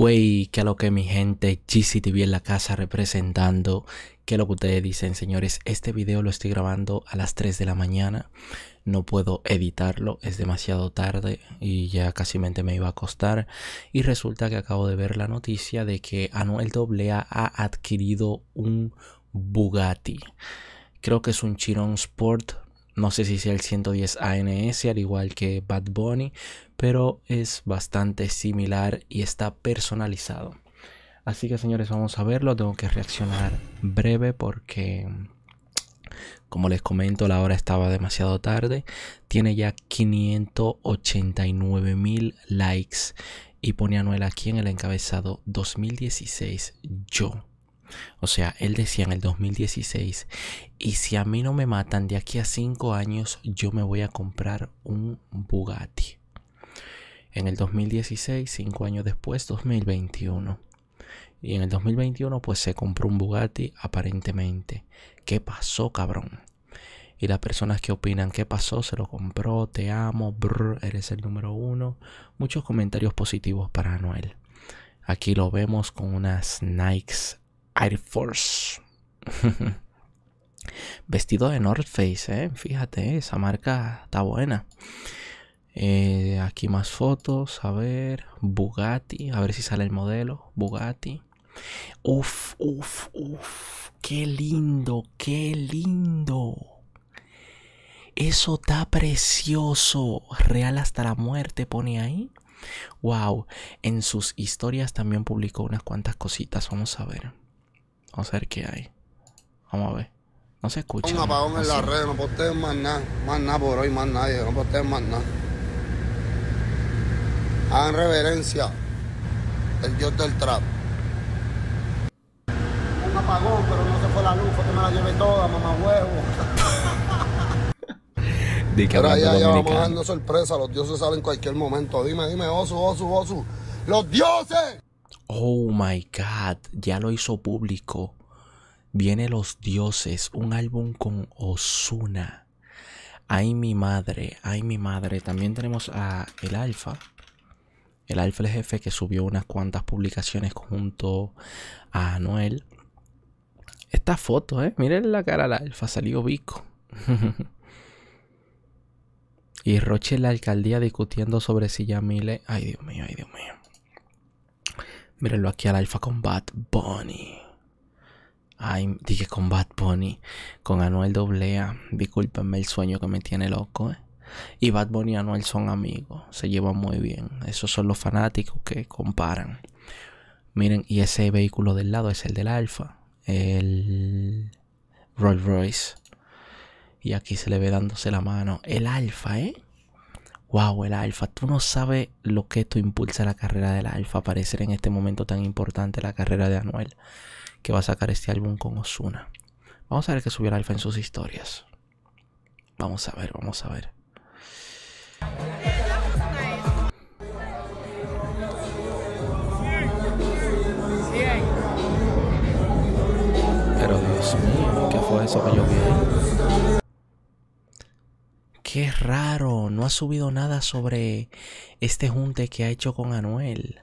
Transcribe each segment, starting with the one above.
Wey, que a lo que mi gente, GCTV en la casa representando, que lo que ustedes dicen señores, este video lo estoy grabando a las 3 de la mañana, no puedo editarlo, es demasiado tarde y ya casi me iba a acostar y resulta que acabo de ver la noticia de que Anuel AA ha adquirido un Bugatti, creo que es un Chiron Sport, no sé si sea el 110 ANS, al igual que Bad Bunny, pero es bastante similar y está personalizado. Así que señores, vamos a verlo. Tengo que reaccionar breve porque, como les comento, la hora estaba demasiado tarde. Tiene ya 589 mil likes y pone a Noel aquí en el encabezado 2016 yo. O sea, él decía en el 2016, y si a mí no me matan de aquí a 5 años, yo me voy a comprar un Bugatti. En el 2016, cinco años después, 2021. Y en el 2021 pues se compró un Bugatti aparentemente. ¿Qué pasó, cabrón? Y las personas que opinan, ¿qué pasó? Se lo compró, te amo, brr, eres el número uno. Muchos comentarios positivos para Anuel. Aquí lo vemos con unas Nikes Air Force. Vestido de North Face, ¿eh? fíjate, esa marca está buena. Eh, aquí más fotos, a ver, Bugatti, a ver si sale el modelo, Bugatti. Uf, uf, uf, qué lindo, qué lindo. Eso está precioso. Real hasta la muerte pone ahí. Wow, en sus historias también publicó unas cuantas cositas. Vamos a ver. Vamos a ver qué hay. Vamos a ver. No se escucha. en la más nada. por hoy, más nadie. No más nada hagan reverencia el dios del trap. Un apagón, pero no se fue la luz, fue que me la llevé toda, mamá huevo. ya, vamos dando sorpresa, los dioses salen en cualquier momento. Dime, dime, Osu, Osu, Osu. ¡Los dioses! Oh my god, ya lo hizo público. Viene Los Dioses, un álbum con Osuna. Ay mi madre, ay mi madre. También tenemos a El Alfa el alfa el jefe que subió unas cuantas publicaciones junto a Anuel. Esta foto, eh, miren la cara al alfa, salió bico. y Roche en la alcaldía discutiendo sobre si Mile. Ay, Dios mío, ay, Dios mío. Mírenlo aquí al alfa Combat Bunny. Ay, dije Combat Bunny, con Anuel Doblea. Discúlpenme el sueño que me tiene loco, eh. Y Bad Bunny y Anuel son amigos, se llevan muy bien. Esos son los fanáticos que comparan. Miren, y ese vehículo del lado es el del Alfa, el Rolls Royce. Y aquí se le ve dándose la mano. El Alfa, ¿eh? Wow, el Alfa. Tú no sabes lo que esto impulsa la carrera del Alfa. Aparecer en este momento tan importante la carrera de Anuel, que va a sacar este álbum con Osuna. Vamos a ver qué subió el Alfa en sus historias. Vamos a ver, vamos a ver. Pero Dios mío, ¿qué fue eso que yo vi Qué raro, no ha subido nada sobre este junte que ha hecho con Anuel.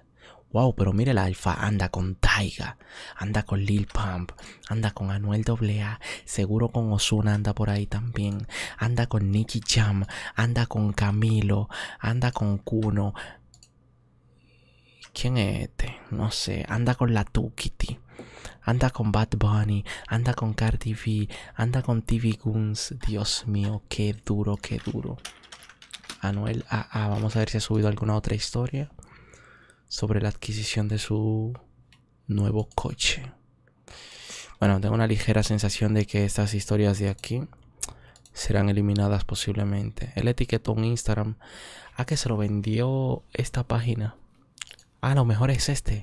Wow, pero mire la alfa, anda con Taiga, anda con Lil Pump, anda con Anuel AA, seguro con Ozuna anda por ahí también, anda con Nicky Jam, anda con Camilo, anda con Kuno. ¿Quién es este? No sé, anda con la Tukiti, anda con Bad Bunny, anda con Cardi B, anda con TV Guns. Dios mío, qué duro, qué duro. Anuel AA, vamos a ver si ha subido alguna otra historia sobre la adquisición de su nuevo coche. Bueno, tengo una ligera sensación de que estas historias de aquí serán eliminadas posiblemente. El etiquetó en Instagram a que se lo vendió esta página. Ah, lo mejor es este.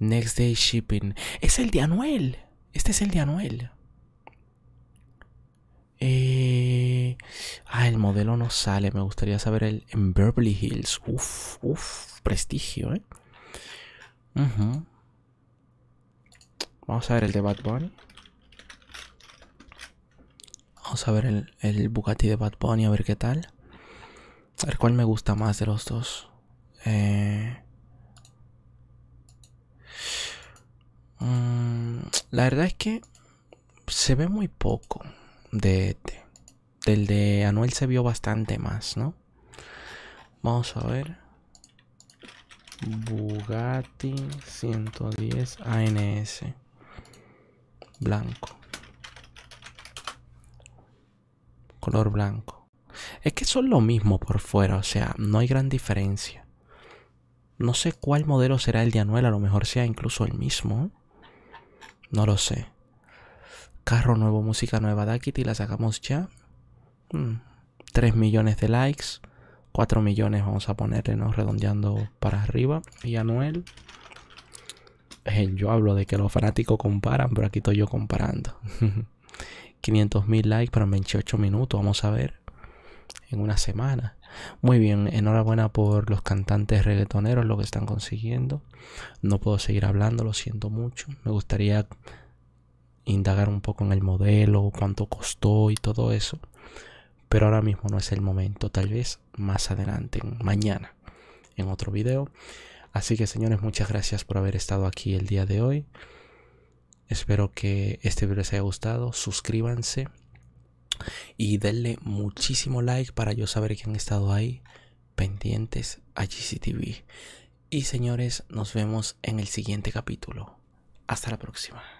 Next Day Shipping. Es el de Anuel. Este es el de Anuel. Eh, Ah, el modelo no sale. Me gustaría saber el en Beverly Hills. Uf, uf, prestigio, ¿eh? Vamos a ver el de Bad Bunny. Vamos a ver el, el Bugatti de Bad Bunny, a ver qué tal. A ver cuál me gusta más de los dos. Eh, mm, la verdad es que se ve muy poco de este del de Anuel se vio bastante más, ¿no? Vamos a ver. Bugatti 110 ANS. Blanco. Color blanco. Es que son lo mismo por fuera, o sea, no hay gran diferencia. No sé cuál modelo será el de Anuel, a lo mejor sea incluso el mismo. No lo sé. Carro nuevo, música nueva, y la sacamos ya. 3 mm, millones de likes, 4 millones vamos a ponerle, redondeando para arriba. Y Anuel, eh, yo hablo de que los fanáticos comparan, pero aquí estoy yo comparando. mil likes para 28 minutos, vamos a ver, en una semana. Muy bien, enhorabuena por los cantantes reggaetoneros, lo que están consiguiendo. No puedo seguir hablando, lo siento mucho. Me gustaría indagar un poco en el modelo, cuánto costó y todo eso pero ahora mismo no es el momento, tal vez más adelante, mañana, en otro video. Así que señores, muchas gracias por haber estado aquí el día de hoy. Espero que este video les haya gustado. Suscríbanse y denle muchísimo like para yo saber que han estado ahí pendientes a GCTV. Y señores, nos vemos en el siguiente capítulo. Hasta la próxima.